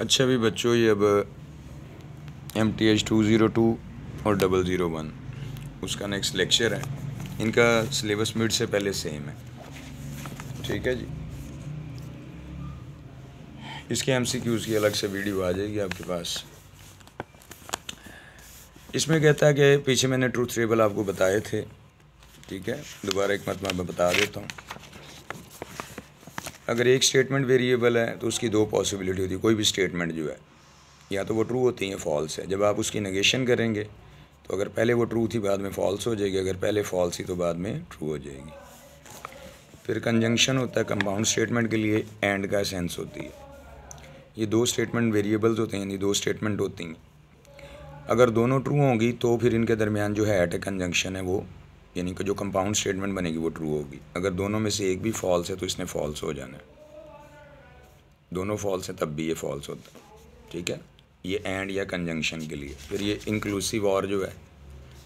अच्छा भी बच्चों ये अब M T H two zero two और डबल ज़ीरो वन उसका नेक्स्ट लेक्चर है इनका सिलेबस मिड से पहले सेम है ठीक है जी इसके एम सी क्यूज़ की अलग से वीडियो आ जाएगी आपके पास इसमें कहता है कि पीछे मैंने ट्रूथ टेबल आपको बताए थे ठीक है दोबारा एक मत मैं बता देता हूँ अगर एक स्टेटमेंट वेरिएबल है तो उसकी दो पॉसिबिलिटी होती है कोई भी स्टेटमेंट जो है या तो वो ट्रू होती है फॉल्स है जब आप उसकी नगेशन करेंगे तो अगर पहले वो ट्रू थी बाद में फॉल्स हो जाएगी अगर पहले फॉल्स ही तो बाद में ट्रू हो जाएगी फिर कंजंक्शन होता है कंपाउंड स्टेटमेंट के लिए एंड का सेंस होती है ये दो स्टेटमेंट वेरिएबल्स होते हैं यानी दो स्टेटमेंट होती हैं अगर दोनों ट्रू होंगी तो फिर इनके दरमियान जो है एट ए कंजंक्शन है वो यानी कि जो कंपाउंड स्टेटमेंट बनेगी वो ट्रू होगी अगर दोनों में से एक भी फॉल्स है तो इसने फॉल्स हो जाना है दोनों फॉल्स हैं तब भी ये फॉल्स होता है ठीक है ये एंड या कंजंक्शन के लिए फिर ये इंक्लूसिव और जो है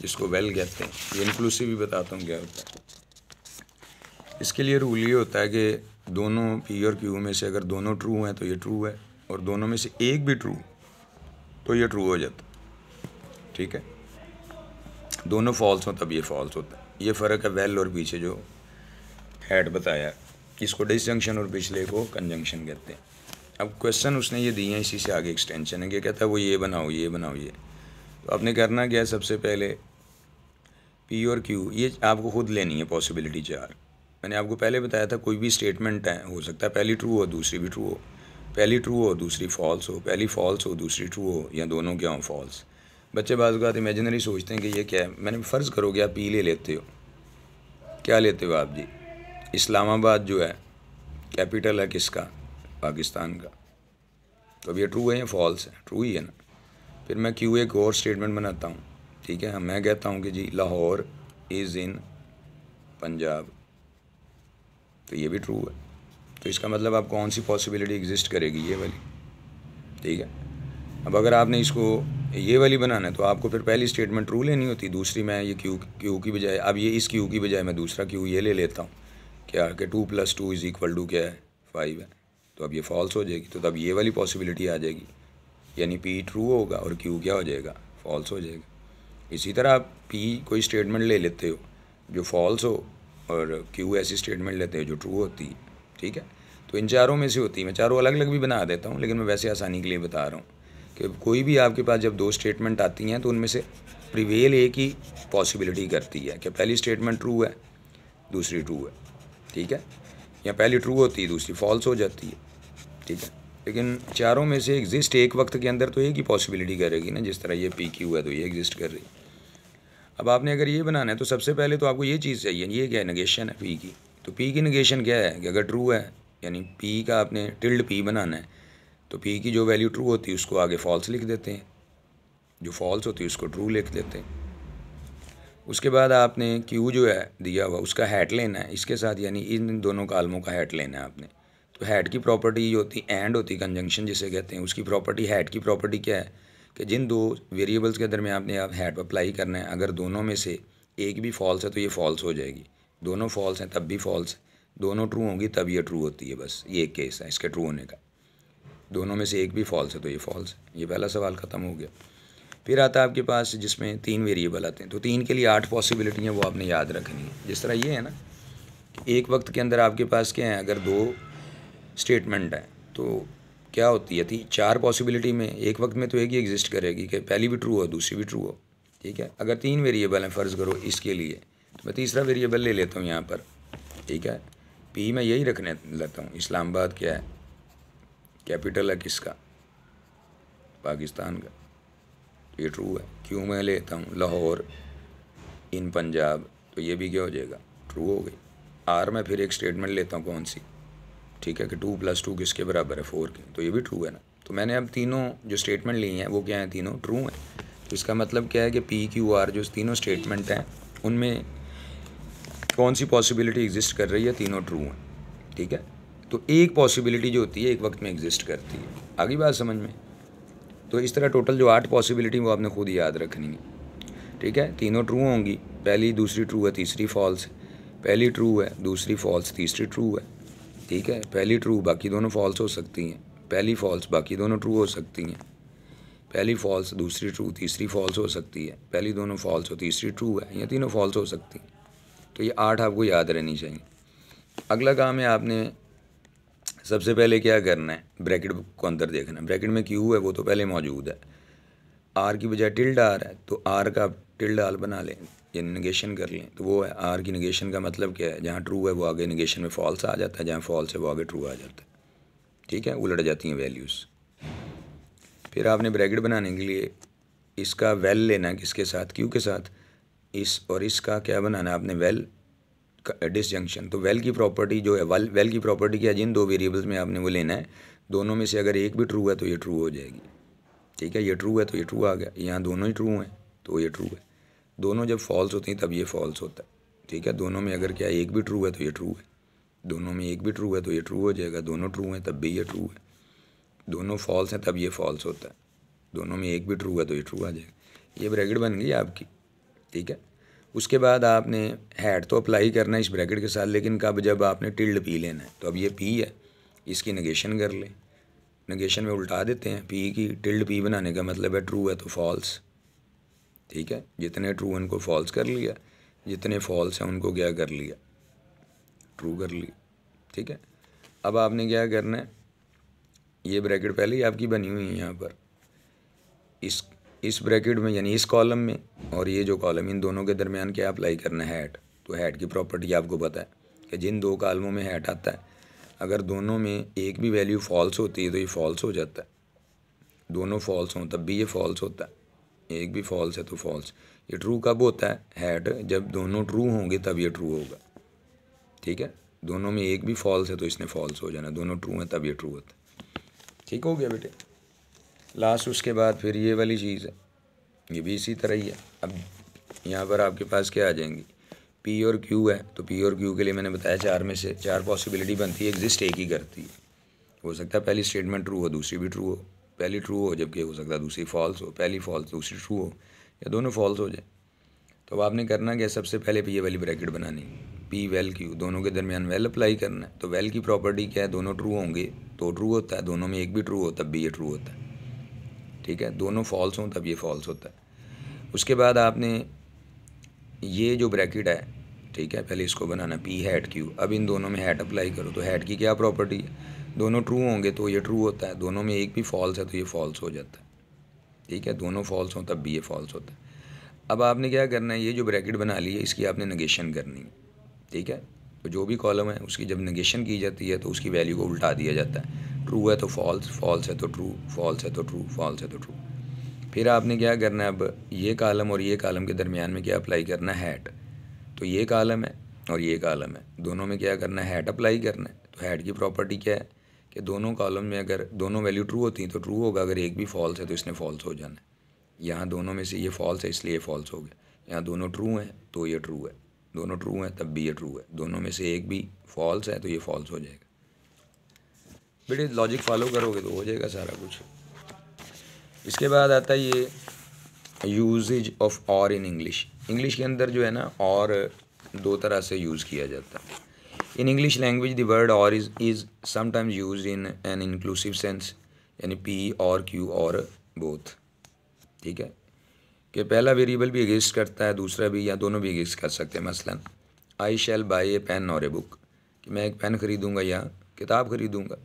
जिसको वेल कहते हैं ये इंक्लूसिव भी बताता हूँ क्या होता है इसके लिए रूल ये होता है कि दोनों पी और क्यू में से अगर दोनों ट्रू हैं तो ये ट्रू है और दोनों में से एक भी ट्रू तो ये ट्रू हो जाता ठीक है दोनों फॉल्स हों तब ये फॉल्स होता है ये फ़र्क है वेल और पीछे जो हेड बताया इसको डिसजंक्शन और पिछले को कंजंक्शन कहते हैं अब क्वेश्चन उसने ये दिए हैं इसी से आगे एक्सटेंशन है कि कहता है वो ये बनाओ ये बनाओ ये तो आपने करना क्या है सबसे पहले पी और क्यू ये आपको खुद लेनी है पॉसिबिलिटी चार मैंने आपको पहले बताया था कोई भी स्टेटमेंट है हो सकता है पहली ट्रू हो दूसरी भी ट्रू हो पहली ट्रू हो दूसरी फॉल्स हो पहली फॉल्स हो दूसरी ट्रू हो या दोनों क्या हो फॉल्स बच्चे का इमेजनरी सोचते हैं कि ये क्या है मैंने फ़र्ज़ करो कि आप पी ले लेते हो क्या लेते हो आप जी इस्लामाबाद जो है कैपिटल है किसका पाकिस्तान का तो अब ये ट्रू है या फॉल्स है ट्रू ही है ना फिर मैं क्यू एक और स्टेटमेंट बनाता हूँ ठीक है मैं कहता हूँ कि जी लाहौर इज़ इन पंजाब तो ये भी ट्रू है तो इसका मतलब आप कौन सी पॉसिबिलिटी एग्जिस्ट करेगी ये वाली ठीक है अब अगर आपने इसको ये वाली बनाना है तो आपको फिर पहली स्टेटमेंट ट्रू लेनी होती दूसरी मैं ये क्यू क्यू की बजाय अब ये इस क्यू की बजाय मैं दूसरा क्यू ये ले लेता हूँ क्या कि two plus two is equal to क्या है फाइव है तो अब ये फॉल्स हो जाएगी तो तब ये वाली पॉसिबिलिटी आ जाएगी यानी पी ट्रू होगा और क्यू क्या हो जाएगा फॉल्स हो जाएगा इसी तरह आप पी कोई स्टेटमेंट ले लेते हो जो फॉल्स हो और क्यू ऐसी स्टेटमेंट लेते हो जो ट्रू होती है ठीक है तो इन चारों में से होती है मैं चारों अलग अलग भी बना देता हूँ लेकिन मैं वैसे आसानी के लिए बता रहा हूँ कि कोई भी आपके पास जब दो स्टेटमेंट आती हैं तो उनमें से प्रिवेल एक ही पॉसिबिलिटी करती है कि पहली स्टेटमेंट ट्रू है दूसरी ट्रू है ठीक है या पहली ट्रू होती है दूसरी फॉल्स हो जाती है ठीक है लेकिन चारों में से एग्जिस्ट एक वक्त के अंदर तो एक ही पॉसिबिलिटी करेगी ना जिस तरह ये पी क्यू है तो ये एग्जिस्ट कर रही अब आपने अगर ये बनाना है तो सबसे पहले तो आपको ये चीज़ चाहिए ये क्या है नगेशन है पी की तो पी की नगेशन क्या है कि अगर ट्रू है यानी पी का आपने टिल्ड पी बनाना है तो पी की जो वैल्यू ट्रू होती है उसको आगे फॉल्स लिख देते हैं जो फॉल्स होती है उसको ट्रू लिख देते हैं उसके बाद आपने क्यू जो है दिया हुआ उसका हैट लेना है इसके साथ यानी इन दोनों कालमों का हैट लेना है आपने तो हैट की प्रॉपर्टी होती एंड होती कंजंक्शन जिसे कहते हैं उसकी प्रॉपर्टी हैट की प्रॉपर्टी क्या है कि जिन दो वेरिएबल्स के दरमियान आपने आप हैट अप्लाई करना है अगर दोनों में से एक भी फॉल्स है तो ये फॉल्स हो जाएगी दोनों फॉल्स हैं तब भी फॉल्स दोनों ट्रू होंगी तब ये ट्रू होती है बस ये केस है इसके ट्रू होने का दोनों में से एक भी फॉल्स है तो ये फॉल्स है ये पहला सवाल ख़त्म हो गया फिर आता है आपके पास जिसमें तीन वेरिएबल आते हैं तो तीन के लिए आठ पॉसिबिलिटी हैं वो आपने याद रखनी है जिस तरह ये है ना एक वक्त के अंदर आपके पास क्या है अगर दो स्टेटमेंट हैं तो क्या होती है थी चार पॉसिबिलिटी में एक वक्त में तो एक ही एग्जिस्ट करेगी कि पहली भी ट्रू हो दूसरी भी ट्रू हो ठीक है अगर तीन वेरिएबल हैं फ़र्ज़ करो इसके लिए तो मैं तीसरा वेरिएबल ले लेता हूँ यहाँ पर ठीक है पी मैं यही रखने लेता हूँ इस्लामाबाद क्या है कैपिटल है किसका पाकिस्तान का ये ट्रू है क्यों मैं लेता हूँ लाहौर इन पंजाब तो ये भी क्या हो जाएगा ट्रू हो गई आर मैं फिर एक स्टेटमेंट लेता हूँ कौन सी ठीक है कि टू प्लस टू किसके बराबर है फोर के तो ये भी ट्रू है ना तो मैंने अब तीनों जो स्टेटमेंट ली हैं वो क्या हैं तीनों ट्रू हैं तो इसका मतलब क्या है कि पी क्यू आर जो तीनों स्टेटमेंट हैं उनमें कौन सी पॉसिबिलिटी एग्जिस्ट कर रही है तीनों ट्रू हैं ठीक है तो एक पॉसिबिलिटी जो होती है एक वक्त में एग्जिस्ट करती है आगे बात समझ में तो इस तरह टोटल जो आठ पॉसिबिलिटी वो आपने खुद याद रखनी है ठीक है तीनों ट्रू होंगी पहली दूसरी ट्रू है तीसरी फॉल्स पहली ट्रू है दूसरी फॉल्स तीसरी ट्रू है ठीक है पहली ट्रू बाकी दोनों फॉल्स हो सकती हैं पहली फॉल्स बाकी दोनों ट्रू हो सकती हैं पहली फॉल्स दूसरी ट्रू तीसरी फॉल्स हो सकती है पहली दोनों फॉल्स हो तीसरी ट्रू है या तीनों फॉल्स हो सकती हैं तो ये आठ आपको याद रहनी चाहिए अगला काम है आपने सबसे पहले क्या करना है ब्रैकेट को अंदर देखना है ब्रैकेट में क्यू है वो तो पहले मौजूद है आर की बजाय टिल्ड आर है तो आर का टिल्ड आल बना लें या निगेशन कर लें तो वो है आर की निगेशन का मतलब क्या है जहाँ ट्रू है वो आगे निगेशन में फॉल्स आ जाता है जहाँ फॉल्स है वो आगे ट्रू आ जाता है ठीक है उलट जाती हैं वैल्यूज़ फिर आपने ब्रैकेट बनाने के लिए इसका वेल लेना किसके साथ क्यू के साथ इस और इसका क्या बनाना है आपने वेल डिसजंक्शन तो वेल की प्रॉपर्टी जो है वेल वेल की प्रॉपर्टी क्या जिन दो वेरिएबल्स में आपने वो लेना है दोनों में से अगर एक भी ट्रू है तो ये ट्रू हो जाएगी ठीक है ये ट्रू है तो ये ट्रू आ गया यहाँ दोनों ही ट्रू हैं तो ये ट्रू है दोनों जब फॉल्स होती हैं तब ये फॉल्स होता है ठीक है दोनों में अगर क्या एक भी ट्रू है तो ये ट्रू है दोनों में एक भी ट्रू है तो ये ट्रू हो जाएगा दोनों ट्रू हैं तब भी ये ट्रू है दोनों फॉल्स हैं तब ये फॉल्स होता है दोनों में एक भी ट्रू है तो ये ट्रू आ जाएगा ये ब्रैकेट बन गई आपकी ठीक है उसके बाद आपने हैड तो अप्लाई करना है इस ब्रैकेट के साथ लेकिन कब जब आपने टिल्ड पी लेना है तो अब ये पी है इसकी नगेशन कर ले नगेशन में उल्टा देते हैं पी की टिल्ड पी बनाने का मतलब है ट्रू है तो फॉल्स ठीक है जितने ट्रू उनको फॉल्स कर लिया जितने फॉल्स हैं उनको क्या कर लिया ट्रू कर लिया ठीक है अब आपने क्या करना है ये ब्रैकेट पहले ही आपकी बनी हुई है यहाँ पर इस इस ब्रैकेट में यानी इस कॉलम में और ये जो कॉलम इन दोनों के दरमियान क्या अप्लाई करना है हैट तो हैट की प्रॉपर्टी आपको पता है कि जिन दो कॉलमों में हैट आता है अगर दोनों में एक भी वैल्यू फॉल्स होती है तो ये फॉल्स हो जाता है दोनों फॉल्स हों तब भी ये फॉल्स होता है एक भी फॉल्स है तो फॉल्स ये ट्रू कब होता है हैट जब दोनों ट्रू होंगे तब ये ट्रू होगा ठीक है दोनों में एक भी फॉल्स है तो इसने फॉल्स हो जाना दोनों ट्रू हैं तब ये ट्रू होता है ठीक हो गया बेटे लास्ट उसके बाद फिर ये वाली चीज़ है ये भी इसी तरह ही है अब यहाँ पर आपके पास क्या आ जाएंगी पी और क्यू है तो पी और क्यू के लिए मैंने बताया चार में से चार पॉसिबिलिटी बनती है एग्जिस्ट एक ही करती है हो सकता है पहली स्टेटमेंट ट्रू हो दूसरी भी ट्रू हो पहली ट्रू हो जबकि हो सकता है दूसरी फॉल्स हो पहली फॉल्स दूसरी ट्रू हो या दोनों फॉल्स हो जाए तो अब आपने करना क्या सबसे पहले पी वाली ब्रैकेट बनानी पी वेल क्यू दोनों के दरमियान वेल अप्लाई करना है तो वेल की प्रॉपर्टी क्या है दोनों ट्रू होंगे तो ट्रू होता है दोनों में एक भी ट्रू हो तब भी ये ट्रू होता है ठीक है दोनों फॉल्स हों तब ये फॉल्स होता है उसके बाद आपने ये जो ब्रैकेट है ठीक है पहले इसको बनाना पी हैट क्यू अब इन दोनों में हैट अप्लाई करो तो हैट की क्या प्रॉपर्टी है दोनों ट्रू होंगे तो ये ट्रू होता है दोनों में एक भी फॉल्स है तो ये फॉल्स हो जाता है ठीक है दोनों फॉल्स हों तब भी ये फॉल्स होता है अब आपने क्या करना है ये जो ब्रैकेट बना ली है इसकी आपने नगेशन करनी है ठीक है जो भी कॉलम है उसकी जब नगेशन की जाती है तो उसकी वैल्यू को उल्टा दिया जाता है ट्रू है तो फॉल्स फॉल्स है तो ट्रू फॉल्स है तो ट्रू फॉल्स है तो ट्रू फिर आपने क्या करना है अब ये कॉलम और ये कॉलम के दरमियान में क्या अप्लाई करना है हैट तो ये कॉलम है और ये कॉलम है दोनों में क्या करना हैट अप्लाई करना है तो हैट की प्रॉपर्टी क्या है कि दोनों कॉलम में अगर दोनों वैल्यू ट्रू होती हैं तो ट्रू होगा अगर एक भी फॉल्स है तो इसने फॉल्स हो जाना है यहाँ दोनों में से ये फॉल्स है इसलिए फॉल्स हो गया यहाँ दोनों ट्रू हैं तो ये ट्रू है दोनों ट्रू हैं तब भी ये ट्रू है दोनों में से एक भी फॉल्स है तो ये फॉल्स हो जाएगा बेटे लॉजिक फॉलो करोगे तो हो जाएगा सारा कुछ इसके बाद आता है ये यूजेज ऑफ और इन इंग्लिश इंग्लिश के अंदर जो है ना और दो तरह से यूज़ किया जाता है in English language the word or is is sometimes use in an inclusive sense यानी पी और क्यू और बोथ ठीक है कि पहला वेरिएबल भी एग्जिस्ट करता है दूसरा भी या दोनों भी एग्जिस्ट कर सकते हैं मसलन आई शैल by a pen or a book कि मैं एक पेन ख़रीदूँगा या किताब ख़रीदूँगा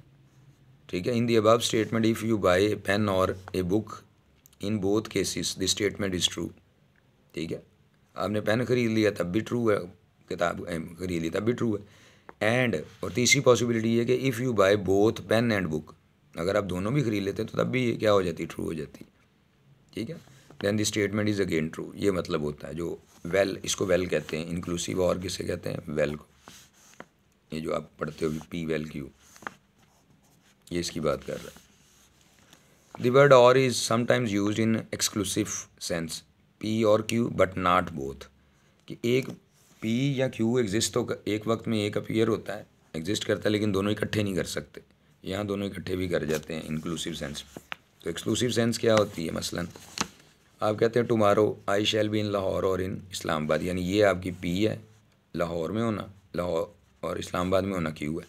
ठीक है in the above statement if you buy a pen or a book in both cases the statement is true ठीक है आपने पेन ख़रीद लिया तब भी ट्रू है किताब ख़रीद ली तब भी ट्रू है एंड और तीसरी पॉसिबिलिटी है कि if you buy both pen and book अगर आप दोनों भी ख़रीद लेते हैं तो तब भी ये क्या हो जाती ट्रू हो जाती ठीक है then the statement is again true ये मतलब होता है जो वेल well, इसको वेल well कहते हैं इंक्लूसिव और किसे कहते हैं वेल well को ये जो आप पढ़ते हो पी वेल क्यू ये इसकी बात कर रहा है third word or is sometimes used in exclusive sense p और क्यू बट नॉट बोथ कि एक पी या क्यू एग्जिस्ट तो एक वक्त में एक अपीयर होता है एग्जिस्ट करता है लेकिन दोनों इकट्ठे नहीं कर सकते यहाँ दोनों इकट्ठे भी कर जाते हैं इंक्लूसिव सेंस तो एक्सक्लूसिव सेंस क्या होती है मसलन आप कहते हैं tomorrow I shall be in Lahore or in Islamabad यानी ये आपकी पी है लाहौर में होना लाहौर और इस्लामाबाद में होना क्यों है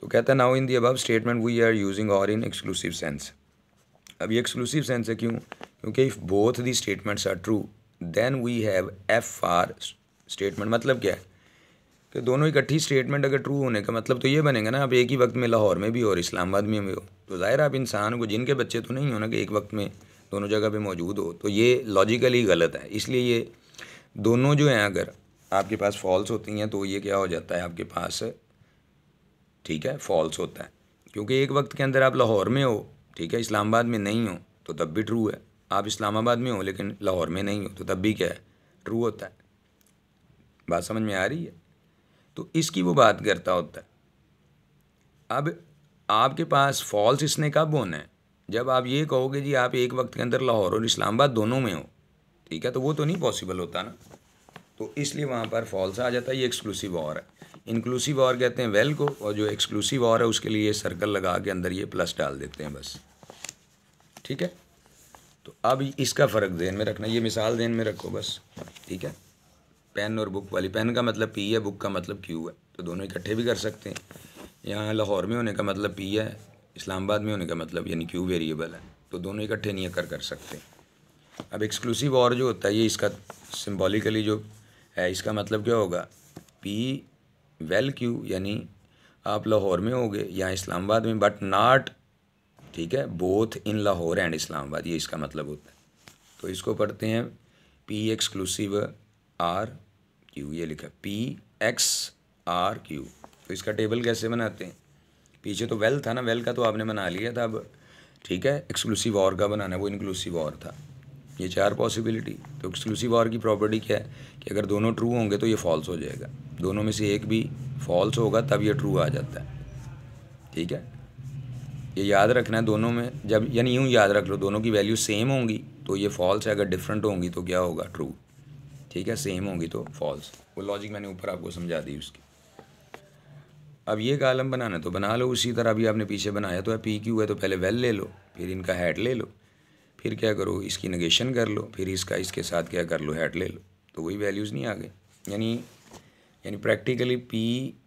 तो कहता है now in the above statement we are using or in exclusive sense अब ये एक्सक्लूसिव सेंस है क्यों क्योंकि if both the statements are true then we have F R statement मतलब क्या है कि तो दोनों इकट्ठी स्टेटमेंट अगर ट्रू होने का मतलब तो ये बनेगा ना आप एक ही वक्त में लाहौर में भी हो और इस्लामाबाद में भी हो तो ज़ाहिर आप इंसान को जिनके बच्चे तो नहीं हो ना कि एक वक्त में दोनों जगह पे मौजूद हो तो ये लॉजिकली गलत है इसलिए ये दोनों जो हैं अगर आपके पास फॉल्स होती हैं तो ये क्या हो जाता है आपके पास ठीक है फॉल्स होता है क्योंकि एक वक्त के अंदर आप लाहौर में हो ठीक है इस्लामाबाद में नहीं हो तो तब भी ट्रू है आप इस्लामाबाद में हो लेकिन लाहौर में नहीं हो तो तब भी क्या है ट्रू होता है बात समझ में आ रही है तो इसकी वो बात करता होता है अब आपके पास फॉल्स इसने कब होना है जब आप ये कहोगे जी आप एक वक्त के अंदर लाहौर और इस्लामाबाद दोनों में हो ठीक है तो वो तो नहीं पॉसिबल होता ना तो इसलिए वहाँ पर फॉल्स आ जाता है ये एक्सक्लूसिव और है इंक्लूसिव और कहते हैं वेल को और जो एक्सक्लूसिव और है उसके लिए सर्कल लगा के अंदर ये प्लस डाल देते हैं बस ठीक है तो अब इसका फ़र्क देन में रखना ये मिसाल देन में रखो बस ठीक है पेन और बुक वाली पेन का मतलब पी है बुक का मतलब क्यू है तो दोनों इकट्ठे भी कर सकते हैं यहाँ लाहौर में होने का मतलब पी है इस्लामाबाद में होने का मतलब यानी क्यू वेरिएबल है तो दोनों इकट्ठे नहीं अकर कर सकते अब एक्सक्लूसिव और जो होता है ये इसका सिम्बॉलिकली जो है इसका मतलब क्या होगा पी वेल क्यू यानी आप लाहौर में होगे या इस्लामाबाद में बट नाट ठीक है both in Lahore and Islamabad ये इसका मतलब होता है तो इसको पढ़ते हैं पी एक्सक्लूसिव आर क्यू ये लिखा पी एक्स आर क्यू तो इसका टेबल कैसे बनाते हैं पीछे तो वेल था ना वेल का तो आपने बना लिया था अब ठीक है एक्सक्लूसिव और का बनाना है वो इंक्लूसिव और था ये चार पॉसिबिलिटी तो एक्सक्लूसिव और की प्रॉपर्टी क्या है कि अगर दोनों ट्रू होंगे तो ये फॉल्स हो जाएगा दोनों में से एक भी फॉल्स होगा तब ये ट्रू आ जाता है ठीक है ये याद रखना है दोनों में जब यानी यूँ याद रख लो दोनों की वैल्यू सेम होंगी तो ये फॉल्स है अगर डिफरेंट होंगी तो क्या होगा ट्रू ठीक है सेम होंगी तो फॉल्स वो लॉजिक मैंने ऊपर आपको समझा दी उसकी अब ये कालम बनाना तो बना लो उसी तरह अभी आपने पीछे बनाया तो है पी क्यू है तो पहले वेल ले लो फिर इनका हेड ले लो फिर क्या करो इसकी नगेशन कर लो फिर इसका इसके साथ क्या कर लो हेड ले लो तो वही वैल्यूज़ नहीं आ गए यानी यानी practically p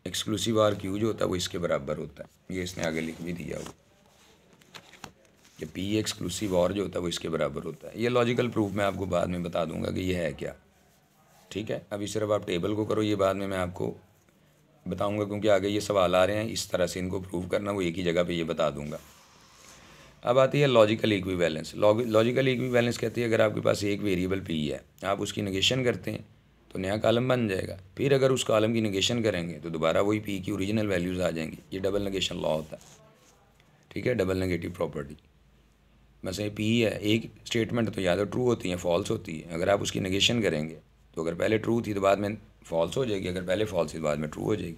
exclusive or q जो होता है वो इसके बराबर होता है ये इसने आगे लिख भी दिया वो ये पी एक्सक्लूसिव और जो होता है वो इसके बराबर होता है ये लॉजिकल प्रूफ मैं आपको बाद में बता दूंगा कि ये है क्या ठीक है अभी सिर्फ आप टेबल को करो ये बाद में मैं आपको बताऊंगा क्योंकि आगे ये सवाल आ रहे हैं इस तरह से इनको प्रूव करना वो एक ही जगह पे ये बता दूंगा अब आती है logical equivalence logical equivalence कहती है अगर आपके पास एक वेरिएबल पी है आप उसकी निगेशन करते हैं तो नया कॉलम बन जाएगा फिर अगर उस कॉलम की नगेशन करेंगे तो दोबारा वही पी की ओरिजिनल वैल्यूज़ आ जाएंगे ये डबल नगेशन लॉ होता है ठीक है डबल नेगेटिव प्रॉपर्टी बस ये पी है एक स्टेटमेंट तो या तो ट्रू होती है फॉल्स होती है अगर आप उसकी निगेशन करेंगे तो अगर पहले ट्रू थी तो बाद में फॉल्स हो जाएगी अगर पहले फॉल्स बाद में ट्रू हो जाएगी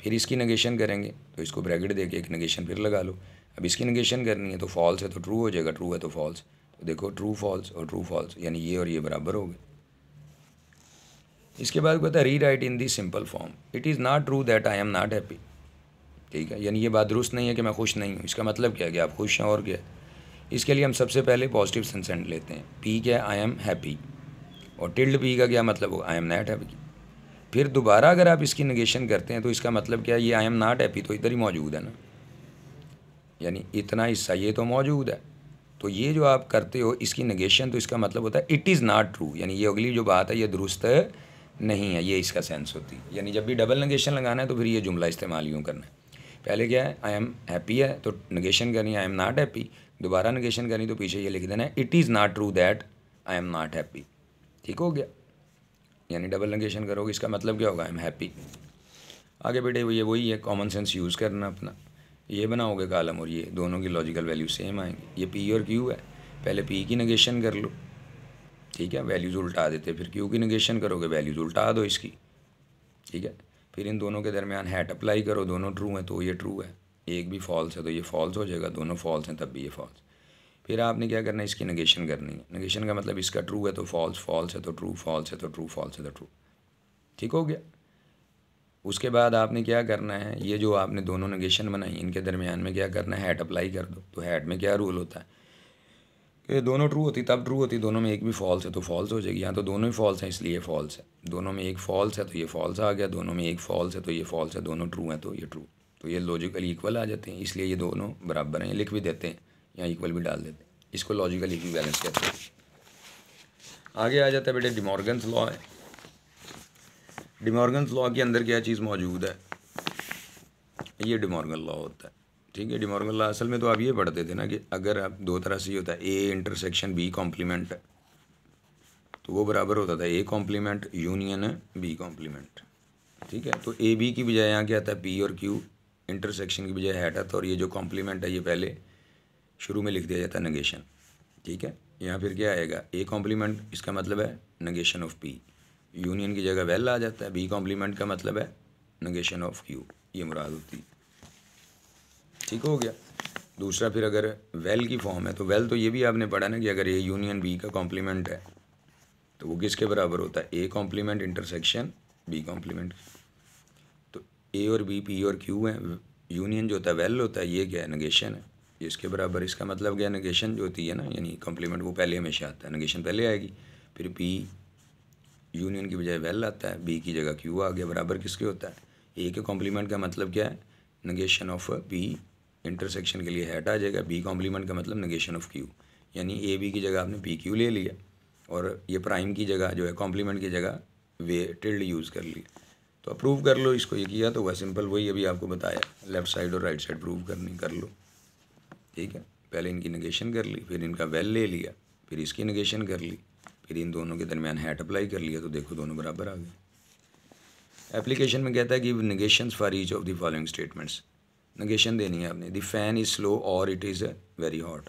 फिर इसकी नगेशन करेंगे तो इसको ब्रैकेट दे के एक नगेशन फिर लगा लो अब इसकी नगेशन करनी है तो फॉल्स है तो ट्रू हो जाएगा ट्रू है तो फॉल्स तो देखो ट्रू फॉल्स और ट्रू फॉल्स यानी ये और ये बराबर हो गए इसके बाद कहता है rewrite in the simple form it is not true that I am not happy ठीक है यानी ये बात दुरुस्त नहीं है कि मैं खुश नहीं हूँ इसका मतलब क्या है कि आप खुश हैं और क्या इसके लिए हम सबसे पहले पॉजिटिव सेंसेंट लेते हैं पी क्या आई एम हैप्पी और टिल्ड पी का क्या मतलब होगा आई एम नॉट हैप्पी फिर दोबारा अगर आप इसकी नगेशन करते हैं तो इसका मतलब क्या है ये आई एम नॉट हैप्पी तो इधर ही मौजूद है ना यानी इतना हिस्सा ये तो मौजूद है तो ये जो आप करते हो इसकी नगेशन तो इसका मतलब होता है इट इज़ नॉट ट्रू यानी ये अगली जो बात है ये दुरुस्त नहीं है ये इसका सेंस होती है यानी जब भी डबल नगेशन लगाना है तो फिर ये जुमला इस्तेमाल यूँ करना है पहले क्या है आई एम हैप्पी है तो नगेशन करनी आई एम नॉट हैप्पी दोबारा नगेशन करनी तो पीछे ये लिख देना है it is not true that I am not happy ठीक हो गया यानी डबल नगेशन करोगे इसका मतलब क्या होगा आई एम हैप्पी आगे बेटे ये वही है कॉमन सेंस यूज़ करना अपना ये बनाओगे कालम और ये दोनों की लॉजिकल वैल्यू सेम आएंगे ये पी और क्यू है पहले पी की नगेशन कर लो ठीक है वैल्यूज़ उल्टा देते फिर क्यू की नगेशन करोगे वैल्यूज़ उल्टा दो इसकी ठीक है फिर इन दोनों के दरमियान हैट अप्लाई करो दोनों ट्रू हैं तो ये ट्रू है एक भी फॉल्स है तो ये फॉल्स हो जाएगा दोनों फॉल्स हैं तब भी ये फॉल्स फिर आपने क्या करना है इसकी नगेशन करनी है नगेशन का मतलब इसका ट्रू है तो फॉल्स फॉल्स है तो ट्रू फॉल्स है तो ट्रू फॉल्स है तो ट्रू ठीक हो गया उसके बाद आपने क्या करना है ये जो आपने दोनों नगेशन बनाई इनके दरमियान में क्या करना है हैट अप्लाई कर दो तो हैट में क्या रूल होता है कि दोनों ट्रू होती तब ट्रू होती दोनों में एक भी फॉल्स है तो फॉल्स हो जाएगी यहाँ तो दोनों ही फॉल्स हैं इसलिए फॉल्स है दोनों में एक फॉल्स है तो ये फॉल्स आ गया दोनों में एक फॉल्स है तो ये फॉल्स है दोनों ट्रू हैं तो ये ट्रू तो ये लॉजिकली इक्वल आ जाते हैं इसलिए ये दोनों बराबर हैं लिख भी देते हैं यहाँ इक्वल भी डाल देते इसको लॉजिकल इक्वी बैलेंस कहते हैं आगे आ जाता है बेटे डिमॉर्गन लॉ है डिमॉर्गन्स लॉ के अंदर क्या चीज़ मौजूद है ये डिमॉर्गन लॉ होता है ठीक है डिमॉर्गन लॉ असल में तो आप ये पढ़ते थे ना कि अगर आप दो तरह से ये होता है ए इंटरसेक्शन बी कॉम्प्लीमेंट तो वो बराबर होता था A complement union B complement ठीक है तो ए बी की बजाय यहाँ क्या आता है पी और क्यू इंटरसेक्शन की बजाय हैट आता तो और ये जो कॉम्प्लीमेंट है ये पहले शुरू में लिख दिया जाता है नगेशन ठीक है यहाँ फिर क्या आएगा ए कॉम्प्लीमेंट इसका मतलब है नगेशन ऑफ पी यूनियन की जगह वेल आ जाता है बी कॉम्प्लीमेंट का मतलब है नगेशन ऑफ क्यू ये मुराद होती ठीक हो गया दूसरा फिर अगर वेल की फॉर्म है तो वेल तो ये भी आपने पढ़ा ना कि अगर ए यूनियन बी का कॉम्प्लीमेंट है तो वो किसके बराबर होता है A complement intersection B complement तो ए और बी पी और क्यू है यूनियन जो होता है वेल होता है ये क्या है नगेशन है इसके बराबर इसका मतलब क्या नगेशन जो होती है ना यानी कॉम्प्लीमेंट वो पहले हमेशा आता है नगेशन पहले आएगी फिर पी यूनियन की बजाय वेल आता है बी की जगह क्यू आ गया बराबर किसके होता है ए के कॉम्प्लीमेंट का मतलब क्या है नगेशन ऑफ बी इंटरसेक्शन के लिए हेट आ जाएगा बी कॉम्प्लीमेंट का मतलब नगेशन ऑफ क्यू यानी ए बी की जगह आपने पी क्यू ले लिया और ये प्राइम की जगह जो है कॉम्प्लीमेंट की जगह वे टिल्ड यूज़ कर लिया तो अप्रूव कर लो इसको ये किया तो वह सिंपल वही अभी आपको बताया लेफ्ट साइड और राइट साइड प्रूव करनी कर लो ठीक है पहले इनकी निगेशन कर ली फिर इनका वेल ले लिया फिर इसकी निगेशन कर ली फिर इन दोनों के दरमियान हैट अप्लाई कर लिया तो देखो दोनों बराबर आ गए एप्लीकेशन में कहता है कि negation for each of the following statements negation देनी है आपने द फैन इज़ स्लो और इट इज़ वेरी हॉट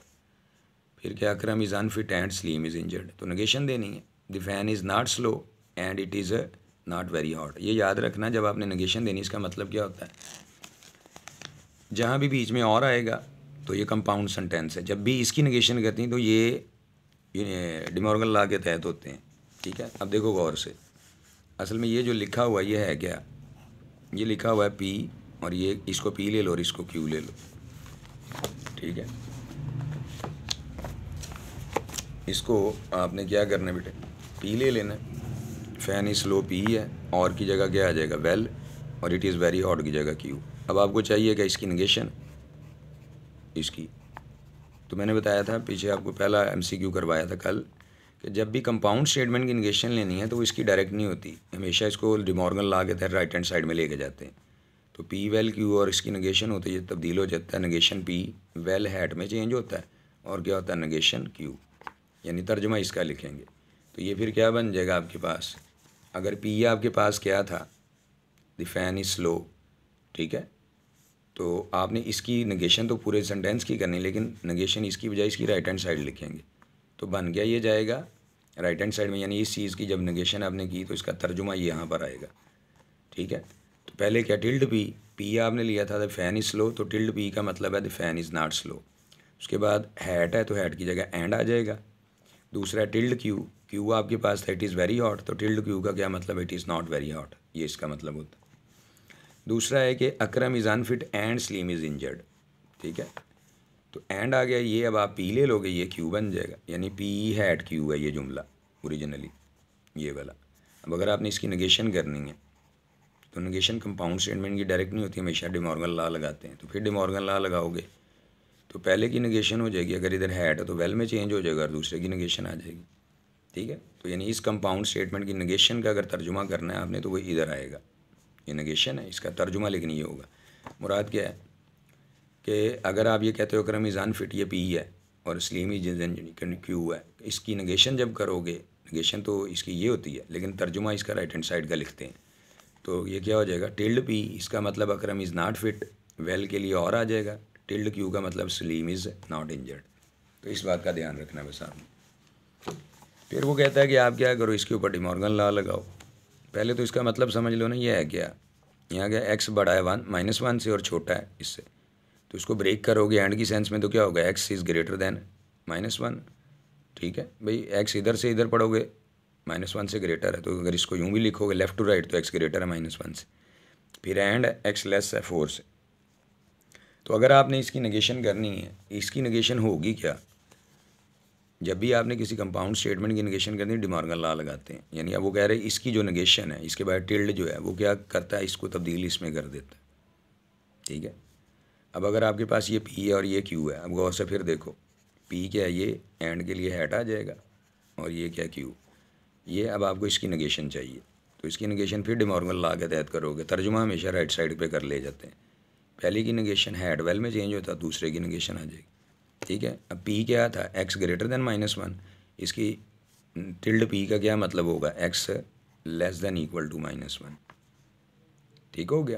फिर क्या Akram is unfit and Saleem is injured तो नगेशन देनी है the fan is not slow and it is not very hot ये याद रखना जब आपने नगेशन देनी इसका मतलब क्या होता है जहाँ भी बीच में और आएगा तो ये कंपाउंड सेंटेंस है जब भी इसकी निगेशन करती हैं तो ये डिमोरगल ला के तहत होते हैं ठीक है अब देखो गौर से असल में ये जो लिखा हुआ ये है क्या ये लिखा हुआ है पी और ये इसको पी ले लो और इसको क्यू ले लो ठीक है इसको आपने क्या करना बेटे पी ले लेना फैन इज स्लो पी है और की जगह क्या आ जाएगा वेल और इट इज़ वेरी हॉट की जगह क्यू अब आपको चाहिए क्या इसकी निगेशन पेश की तो मैंने बताया था पीछे आपको पहला एमसीक्यू करवाया था कल कि जब भी कंपाउंड स्टेटमेंट की इन्गेशन लेनी है तो वो इसकी डायरेक्ट नहीं होती हमेशा इसको डिमॉर्गन ला के तहत राइट हैंड साइड में लेके जाते हैं तो पी वेल क्यू और इसकी नगेशन होती है तब्दील हो जाता है नगेशन पी वेल हैट में चेंज होता है और क्या होता है नगेशन क्यू यानी तर्जमा इसका लिखेंगे तो ये फिर क्या बन जाएगा आपके पास अगर पी आपके पास क्या था द फैन इज़ स्लो ठीक है तो आपने इसकी नगेशन तो पूरे सेंटेंस की करनी लेकिन नगेशन इसकी बजाय इसकी राइट हैंड साइड लिखेंगे तो बन गया ये जाएगा राइट हैंड साइड में यानी इस चीज़ की जब नगेशन आपने की तो इसका तर्जुमा यहाँ पर आएगा ठीक है तो पहले क्या टिल्ड पी पी आपने लिया था द फैन इज़ स्लो तो टिल्ड पी का मतलब है the fan is not slow उसके बाद हैट है तो हैट की जगह एंड आ जाएगा दूसरा टिल्ड क्यू क्यू आपके पास था इट इज़ वेरी हॉट तो टिल्ड क्यू का क्या मतलब it is not very hot ये इसका मतलब होता है दूसरा है कि Akram is unfit and Saleem is injured ठीक है तो एंड आ गया ये अब आप पी ले लोगे ये क्यू बन जाएगा यानी पी हैट क्यू है ये जुमला ओरिजिनली ये वाला अब अगर आपने इसकी नगेशन करनी है तो नगेशन कंपाउंड स्टेटमेंट की डायरेक्ट नहीं होती हमेशा डिमॉर्गन ला लगाते हैं तो फिर डिमॉर्गन ला लगाओगे तो पहले की नगेशन हो जाएगी अगर इधर हैड है तो वेल में चेंज हो जाएगा और दूसरे की नगेशन आ जाएगी ठीक है तो यानी इस कंपाउंड स्टेटमेंट की नगेशन का अगर तर्जुमा करना है आपने तो वो इधर आएगा ये नगेशन है इसका तर्जुमा लेकिन ये होगा मुराद क्या है कि अगर आप ये कहते हो कि रमीज़ान फिट ये पी है और स्लीम ही जिन क्यू है इसकी नगेशन जब करोगे नगेशन तो इसकी ये होती है लेकिन तर्जुमा इसका राइट हैंड साइड का लिखते हैं तो ये क्या हो जाएगा टिल्ड पी इसका मतलब Akram is not fit vel के लिए और आ जाएगा टिल्ड क्यू का मतलब स्लीम इज़ नॉट इंजर्ड तो इस बात का ध्यान रखना बस आप फिर वो कहता है कि आप क्या करो इसके ऊपर डिमॉर्गन ला लगाओ पहले तो इसका मतलब समझ लो ना ये है क्या यहाँ क्या एक्स बड़ा है वन माइनस वन से और छोटा है इससे तो इसको ब्रेक करोगे एंड की सेंस में तो क्या होगा x is greater than minus one ठीक है भाई एक्स इधर से इधर पढ़ोगे माइनस वन से ग्रेटर है तो अगर इसको यूँ भी लिखोगे लेफ्ट टू राइट तो एक्स ग्रेटर है माइनस वन से फिर एंड एक्स लेस है फोर से तो अगर आपने इसकी नगेशन करनी है इसकी नगेशन होगी क्या जब भी आपने किसी कंपाउंड स्टेटमेंट की निगेशन करनी है डिमार्गन ला लगाते हैं यानी अब वो कह रहे हैं इसकी जो निगेशन है इसके बाद टिल्ड जो है वो क्या करता है इसको तब्दील इसमें कर देता है ठीक है अब अगर आपके पास ये पी है और ये क्यू है अब गौर से फिर देखो पी क्या है ये एंड के लिए हैट आ जाएगा और ये क्या क्यू ये अब आपको इसकी निगेशन चाहिए तो इसकी निगेशन फिर डिमार्गन ला के तहत करोगे तर्जुमा हमेशा राइट साइड पर कर ले जाते हैं पहले की निगेशन हैड वेल में चेंज होता दूसरे की निगेशन आ जाएगी ठीक है अब पी क्या था x greater than minus one इसकी टिल्ड पी का क्या मतलब होगा x less than equal to minus one ठीक हो गया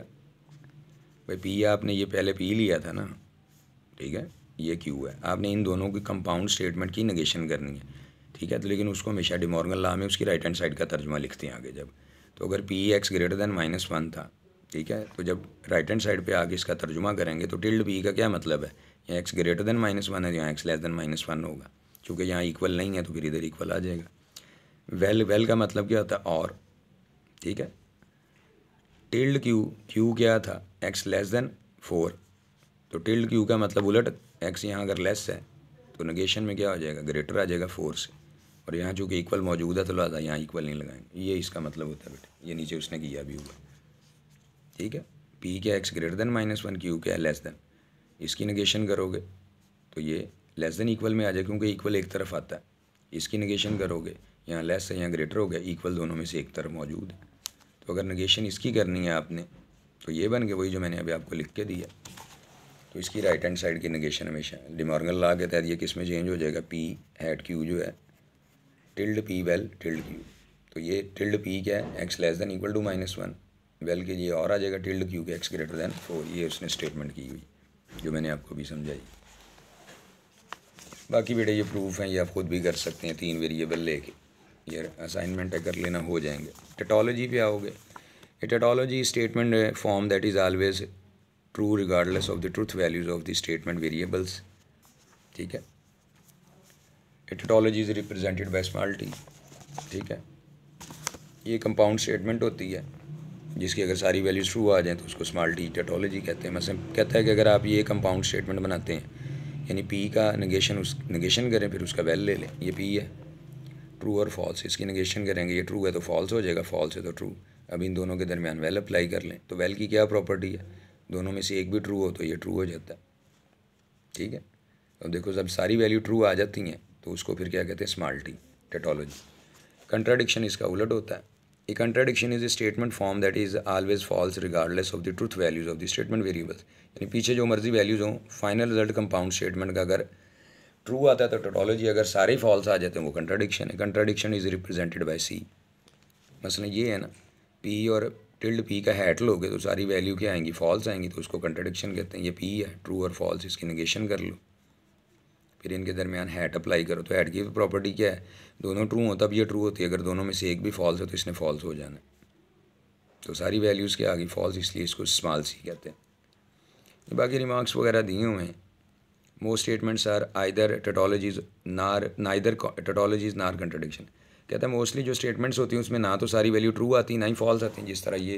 भाई पी आपने ये पहले पी लिया था ना ठीक है ये क्यू है आपने इन दोनों की कंपाउंड स्टेटमेंट की नगेशन करनी है ठीक है तो लेकिन उसको हमेशा डिमॉर्गन ला में उसकी राइट हैंड साइड का तर्जमा लिखते हैं आगे जब तो अगर p x greater than minus one था ठीक है तो जब राइट हैंड साइड पे आके इसका तर्जुमा करेंगे तो टिल्ड पी का क्या मतलब है x greater than minus one है यहाँ x less than minus one होगा चूँकि यहाँ इक्वल नहीं है तो फिर इधर इक्वल आ जाएगा वेल वेल का मतलब क्या होता है और ठीक है टिल्ड क्यू क्यू क्या था एक्स लेस देन फोर तो टिल्ड क्यू का मतलब उलट एक्स यहाँ अगर लेस है तो नगेशन में क्या हो जाएगा ग्रेटर आ जाएगा फोर से और यहाँ चूँकि इक्वल मौजूद है तो लादा यहाँ इक्वल नहीं लगाएंगे ये इसका मतलब होता है बेटे ये नीचे उसने किया भी हुआ ठीक है पी क्या x greater than minus one q क्या लेस देन इसकी नगेशन करोगे तो ये लेस देन इक्वल में आ जाए क्योंकि इक्वल एक तरफ आता है इसकी नगेशन करोगे यहाँ लेस है यहाँ ग्रेटर हो गया इक्वल दोनों में से एक तरफ मौजूद है तो अगर नगेशन इसकी करनी है आपने तो ये बन गया वही जो मैंने अभी आपको लिख के दिया तो इसकी राइट हैंड साइड की नगेशन हमेशा डिमॉर्गल ला के तहत ये किस में चेंज हो जाएगा पी हैड क्यू जो है tilde p vel tilde q तो ये टिल्ड पी क्या है x less than equal to minus one vel के लिए और आ जाएगा टिल्ड क्यू के एक्स ग्रेटर दैन फोर ये उसने स्टेटमेंट की हुई जो मैंने आपको भी समझाई बाकी बेटे ये प्रूफ हैं ये आप ख़ुद भी कर सकते हैं तीन वेरिएबल लेके ये असाइनमेंट कर लेना हो जाएंगे टेटोलॉजी पे आओगे a tautology statement form that is always true regardless of the truth values of the statement variables ठीक है a tautology is represented by small t ठीक है ये कंपाउंड स्टेटमेंट होती है जिसकी अगर सारी वैल्यूज़ ट्रू आ जाएँ तो उसको स्मॉल टी टेटोलॉजी कहते हैं मैं मतलब कहता है कि अगर आप ये कंपाउंड स्टेटमेंट बनाते हैं यानी पी का नगेशन उस नगेशन करें फिर उसका वैल ले लें ये पी है ट्रू और फॉल्स इसकी नगेशन करेंगे ये ट्रू है तो फॉल्स हो जाएगा फॉल्स है तो ट्रू अब इन दोनों के दरमियान वेल अप्लाई कर लें तो वेल की क्या प्रॉपर्टी है दोनों में से एक भी ट्रू हो तो ये ट्रू हो जाता है ठीक है अब देखो जब सारी वैल्यू ट्रू आ जाती हैं तो उसको फिर क्या कहते हैं स्मार्टी टेटोलॉजी कंट्राडिक्शन इसका उलट होता है a contradiction is a statement form that is always false regardless of the truth values of the statement variables यानी पीछे जो मर्जी वैल्यूज़ हों फाइनल रिजल्ट कंपाउंड स्टेटमेंट का अगर ट्रू आता है तो टोटोलॉजी अगर सारे फॉल्स आ जाते हैं वो कंट्राडिक्शन है contradiction is represented by C मसला ये है ना पी और टिल्ड पी का हैट लोगे तो सारी वैल्यू क्या आएंगी फॉल्स आएंगी तो उसको कंट्राडिक्शन कहते हैं ये पी है ट्रू और फॉल्स इसकी निगेशन कर लो फिर इनके दरमियान हैट अप्लाई करो तो हैट की प्रॉपर्टी क्या है दोनों ट्रू हो तब ये ट्रू होती है अगर दोनों में से एक भी फॉल्स हो तो इसने फॉल्स हो जाना तो सारी वैल्यूज़ के आगे फॉल्स इसलिए इसको स्मॉल सी कहते हैं बाकी रिमार्क्स वगैरह दिए हुए हैं most statements are either tautologies nor neither टटोलॉजीज नार कंट्रडिक्शन कहते हैं मोस्टली जो स्टेटमेंट्स होती हैं उसमें ना तो सारी वैल्यू ट्रू आती है ना ही फॉल्स आती हैं जिस तरह ये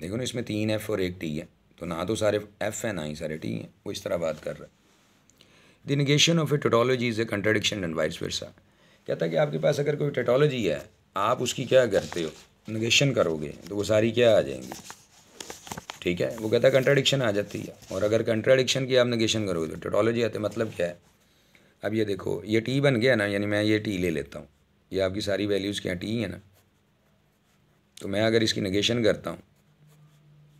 देखो ना इसमें तीन एफ़ और एक टी है तो ना तो सारे एफ़ है ना ही सारे टी हैं वो इस तरह बात कर रहा है the negation of a tautology is a contradiction and vice versa कहता है कि आपके पास अगर कोई टेटोलॉजी है आप उसकी क्या करते हो नगेशन करोगे तो वो सारी क्या आ जाएंगी ठीक है वो कहता है कंट्राडिक्शन आ जाती है और अगर कंट्राडिक्शन की आप निगेशन करोगे तो टेटोलॉजी आते मतलब क्या है अब ये देखो ये टी बन गया ना यानी मैं ये टी ले लेता हूँ ये आपकी सारी वैल्यूज़ क्या टी है ना तो मैं अगर इसकी निगेशन करता हूँ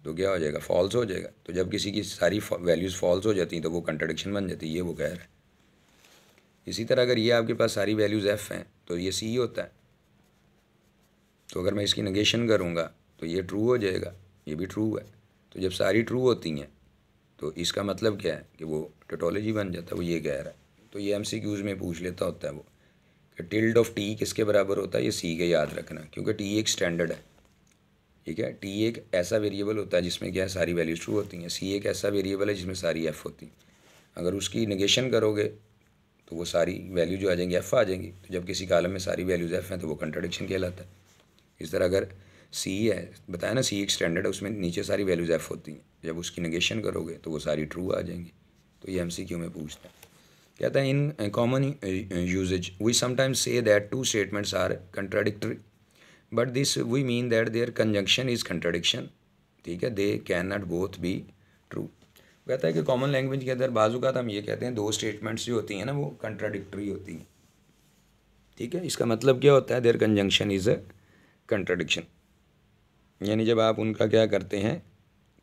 तो क्या हो जाएगा फॉल्स हो जाएगा तो जब किसी की सारी वैल्यूज़ फॉल्स हो जाती हैं तो वो कंट्रडिक्शन बन जाती है ये वो कह रहा है इसी तरह अगर ये आपके पास सारी वैल्यूज़ एफ़ हैं तो ये सी होता है तो अगर मैं इसकी नगेशन करूँगा तो ये ट्रू हो जाएगा ये भी ट्रू है तो जब सारी ट्रू होती हैं तो इसका मतलब क्या है कि वो टोटोलॉजी बन जाता है वो ये कह रहा है तो ये एम सी क्यूज़ में पूछ लेता होता है वो कि टिल्ड ऑफ टी किसके बराबर होता है ये सी के याद रखना क्योंकि टी एक स्टैंडर्ड है ठीक है टी एक ऐसा वेरिएबल होता है जिसमें क्या है सारी वैल्यूज ट्रू होती हैं सी एक ऐसा वेरिएबल है जिसमें सारी एफ़ होती हैं अगर उसकी नगेशन करोगे तो वो सारी वैल्यू जो आ जाएंगी एफ़ आ जाएंगी तो जब किसी कालम में सारी वैल्यूज़ एफ़ हैं तो वो कंट्राडिक्शन कहलाता है इस तरह अगर सी है बताया ना सी एक स्टैंडर्ड है उसमें नीचे सारी वैल्यूज़ एफ़ होती हैं जब उसकी नगेशन करोगे तो वो सारी ट्रू आ जाएंगी तो ये एम सी क्यू में पूछता है कहता है in common usage we sometimes say that two statements are contradictory but this we mean that their conjunction is contradiction ठीक है they can not both be true कहता है कि कॉमन लैंग्वेज के अंदर बाजूकात तो हम ये कहते हैं दो स्टेटमेंट्स जो होती हैं ना वो कंट्राडिक्ट्री होती हैं ठीक है इसका मतलब क्या होता है their conjunction is a contradiction यानी जब आप उनका क्या करते हैं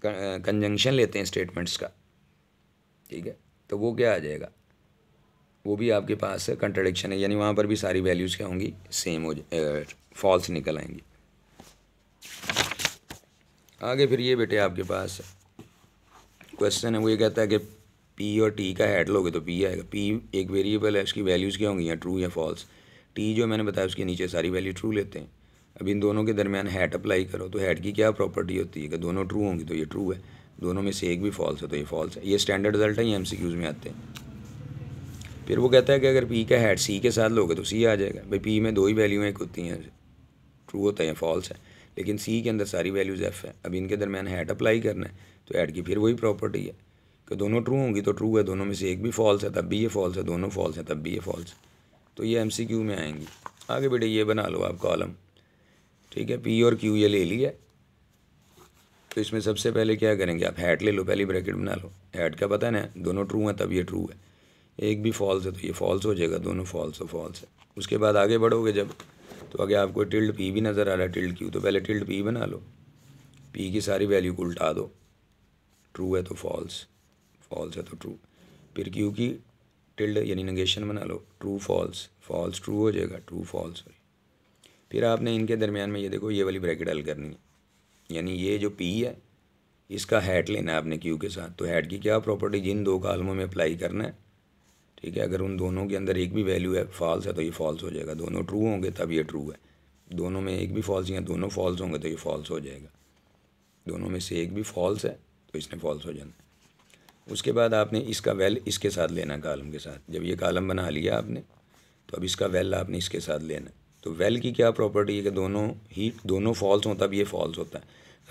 कंजंक्शन लेते हैं स्टेटमेंट्स का ठीक है तो वो क्या आ जाएगा वो भी आपके पास कंट्राडिक्शन है यानी वहाँ पर भी सारी वैल्यूज़ क्या होंगी सेम हो जाए फॉल्स निकल आएंगी आगे फिर ये बेटे आपके पास क्वेश्चन है वो ये कहता है कि पी और टी का हेड लोगे तो पी आएगा पी एक वेरिएबल है उसकी वैल्यूज़ क्या होंगी या ट्रू या फॉल्स टी जो मैंने बताया उसके नीचे सारी वैल्यू ट्रू लेते हैं अब इन दोनों के दरमियान हेड अप्लाई करो तो हेड की क्या प्रॉपर्टी होती है कि दोनों ट्रू होंगी तो ये ट्रू है दोनों में से एक भी फॉल्स है तो ये फॉल्स है ये स्टैंडर्ड रिजल्ट है ये एम में आते हैं फिर वो कहता है कि अगर पी का हेड सी के साथ लोगे तो सी आ जाएगा भाई पी में दो ही वैल्यू एक होती हैं ट्रू होता है या फॉल्स है लेकिन सी के अंदर सारी वैल्यूज़ एफ़ है अब इनके दरमियान हैट अप्लाई करना है तो ऐड की फिर वही प्रॉपर्टी है कि दोनों ट्रू होंगी तो ट्रू है दोनों में से एक भी फॉल्स है तब भी ये फॉल्स है दोनों फॉल्स हैं तब भी ये फॉल्स तो ये एम सी क्यू में आएंगी आगे बेटे ये बना लो आप कॉलम ठीक है पी और क्यू ये ले लिया तो इसमें सबसे पहले क्या करेंगे आप हैट ले लो पहली ब्रैकेट बना लो हैड का पता ना दोनों ट्रू हैं तब ये ट्रू है एक भी फॉल्स है तो ये फॉल्स हो जाएगा दोनों फॉल्स और फॉल्स है उसके बाद आगे बढ़ोगे जब तो अगर आपको टिल्ड पी भी नज़र आ रहा है टिल्ड क्यू तो पहले टिल्ड पी बना लो पी की सारी वैल्यू को उल्टा दो ट्रू है तो फॉल्स फॉल्स है तो ट्रू फिर क्यू की टिल्ड यानी नगेशन बना लो ट्रू फॉल्स फॉल्स ट्रू हो जाएगा ट्रू फॉल्स सॉरी फिर आपने इनके दरमियान में ये देखो ये वाली ब्रैकेट हल करनी है यानी ये जो पी है इसका हैट लेना है आपने क्यू के साथ तो हैट की क्या प्रॉपर्टी जिन दो कालमों में अप्लाई करना है ठीक है अगर उन दोनों के अंदर एक भी वैल्यू है फॉल्स है तो ये फॉल्स हो जाएगा दोनों ट्रू होंगे तब ये ट्रू है दोनों में एक भी फॉल्स या दोनों फॉल्स होंगे तो ये फॉल्स हो जाएगा दोनों में से एक भी फॉल्स है तो इसने फॉल्स हो जाना उसके बाद आपने इसका वेल इसके साथ लेना कालम के साथ जब ये कालम बना लिया आपने तो अब इसका वेल आपने इसके साथ लेना तो वेल की क्या प्रॉपर्टी है कि दोनों ही दोनों फॉल्स हों तब ये फॉल्स होता है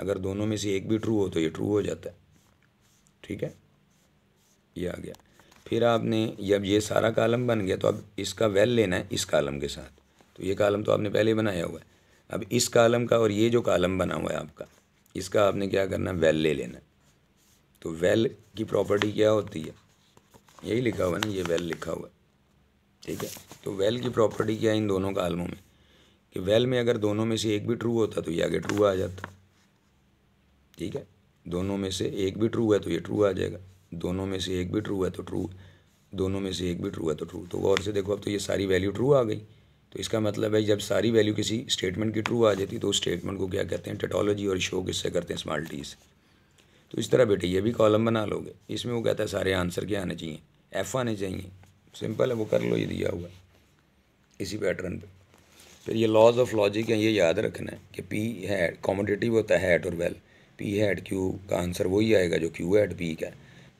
अगर दोनों में से एक भी ट्रू हो तो ये ट्रू हो जाता है ठीक है ये आ गया फिर आपने जब ये सारा कालम बन गया तो अब इसका वेल लेना है इस कालम के साथ तो ये कालम तो आपने पहले बनाया हुआ है अब इस कालम का और ये जो कालम बना हुआ है आपका इसका आपने क्या करना वेल ले लेना तो वेल की प्रॉपर्टी क्या होती है यही लिखा हुआ है ना ये वेल लिखा हुआ है ठीक है तो वेल की प्रॉपर्टी क्या है इन दोनों कालमों में कि वेल में अगर दोनों में से एक भी ट्रू होता तो ये आगे ट्रू आ जाता ठीक है दोनों में से एक भी ट्रू है तो ये ट्रू आ जाएगा दोनों में से एक भी ट्रू है तो ट्रू दोनों में से एक भी ट्रू है तो ट्रू तो गौर से देखो अब तो ये सारी वैल्यू ट्रू आ गई तो इसका मतलब है जब सारी वैल्यू किसी स्टेटमेंट की ट्रू आ जाती तो उस स्टेटमेंट को क्या कहते हैं टेटोलॉजी और शो किससे करते हैं स्मॉल टीज तो इस तरह बेटे ये भी कॉलम बना लोगे इसमें वो कहता है सारे आंसर क्या आने चाहिए एफ आने चाहिए सिंपल है वो कर लो ये दिया हुआ इसी पैटर्न पर फिर ये लॉज ऑफ लॉजिक है ये याद रखना है कि पी हैड कॉमोडेटिव होता है हैड और वेल पी हैड क्यू का आंसर वही आएगा जो क्यू हैड पी का है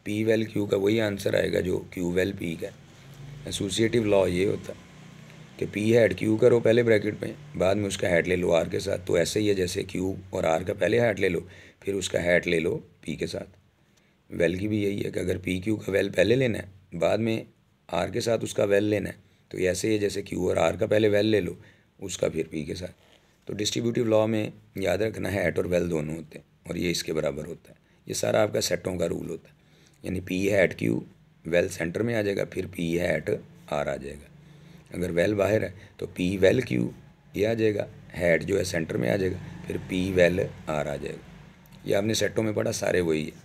पी वेल क्यू का वही आंसर आएगा जो क्यू वेल पी का एसोसिएटिव लॉ ये होता कि पी हैड क्यू करो पहले ब्रैकेट में बाद में उसका हैड ले लो आर के साथ तो ऐसे ही है जैसे क्यू और आर का पहले हैड ले लो फिर उसका हैड ले लो पी के साथ वेल की भी यही है कि अगर पी क्यू का वेल पहले लेना है बाद में आर के साथ उसका वेल लेना है तो ऐसे ही है जैसे क्यू और आर का पहले वेल ले लो उसका फिर पी के साथ तो डिस्ट्रीब्यूटिव लॉ में याद रखना हैट और वेल दोनों होते हैं और ये इसके बराबर होता है ये सारा आपका सेटों का रूल होता है यानी p hat q vel centre में आ जाएगा फिर पी हैट आर आ जाएगा अगर वेल बाहर है तो पी वेल क्यू ये आ जाएगा हैट जो है सेंटर में आ जाएगा फिर पी वेल आर आ जाएगा ये आपने सेटों में पढ़ा सारे वही है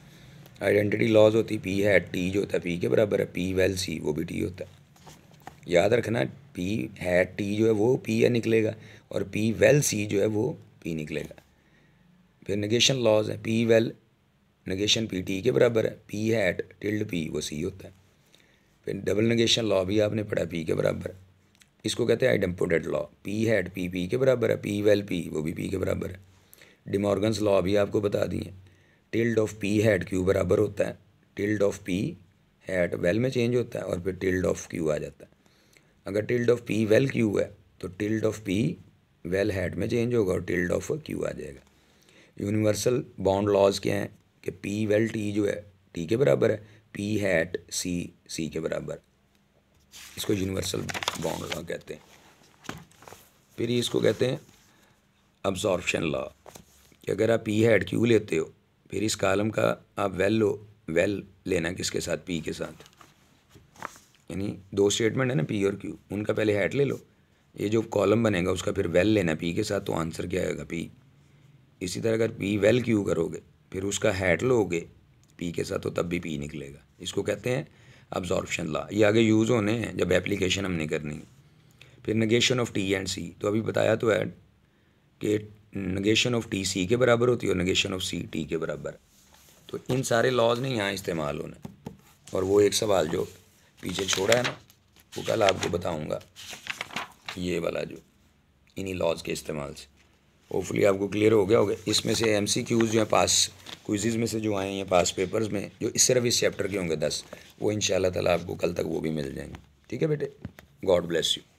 आइडेंटिटी लॉज होती है पी हैट टी जो होता है पी के बराबर है पी वेल सी वो भी टी होता है याद रखना पी हैट टी जो है वो पी है निकलेगा और पी वेल सी जो है वो पी निकलेगा फिर निगेशन लॉज है p vel negation p T के बराबर है पी हैट टिल्ड पी वो सी होता है फिर डबल नगेशन लॉ भी आपने पढ़ा पी के बराबर इसको कहते हैं idempotent law p hat p p के बराबर है पी वेल पी वो भी पी के बराबर है डिमॉर्गन्स लॉ भी आपको बता दिए tilde of p hat q बराबर होता है tilde of p hat vel में चेंज होता है और फिर टिल्ड ऑफ क्यू आ जाता है अगर tilde of p vel q है तो tilde of p vel hat में चेंज होगा और टिल्ड ऑफ क्यू आ जाएगा यूनिवर्सल बाउंड लॉज क्या हैं कि पी वेल टी जो है टी के बराबर है पी हैट सी सी के बराबर इसको यूनिवर्सल बाउंड लॉ कहते हैं फिर इसको कहते हैं अब्जॉर्बशन लॉ कि अगर आप पी हैट क्यू लेते हो फिर इस कालम का आप वेल लो वेल लेना किसके साथ पी के साथ यानी दो स्टेटमेंट है ना पी और क्यू उनका पहले हैट ले लो ये जो कॉलम बनेगा उसका फिर वेल लेना पी के साथ तो आंसर क्या आएगा पी इसी तरह अगर पी वेल क्यू करोगे फिर उसका हैट लोगे पी के साथ तो तब भी पी निकलेगा इसको कहते हैं अब्जॉर्बशन ला ये आगे यूज़ होने हैं जब एप्लीकेशन हमने करनी फिर negation of T and C तो अभी बताया तो है कि नगेशन ऑफ टी सी के बराबर होती है और नगेशन ऑफ सी टी के बराबर तो इन सारे लॉज ने यहाँ इस्तेमाल होना और वो एक सवाल जो पीछे छोड़ा है ना वो कल आपको बताऊँगा ये वाला जो इन्हीं लॉज के इस्तेमाल से होपफुली आपको क्लियर हो गया होगा इसमें से एम सी क्यूज़ जो हैं पास क्विज़ में से जो आए हैं पास पेपर्स में जो इस सिर्फ इस चैप्टर के होंगे दस वो इन ताला आपको कल तक वो भी मिल जाएंगे ठीक है बेटे गॉड ब्लेस यू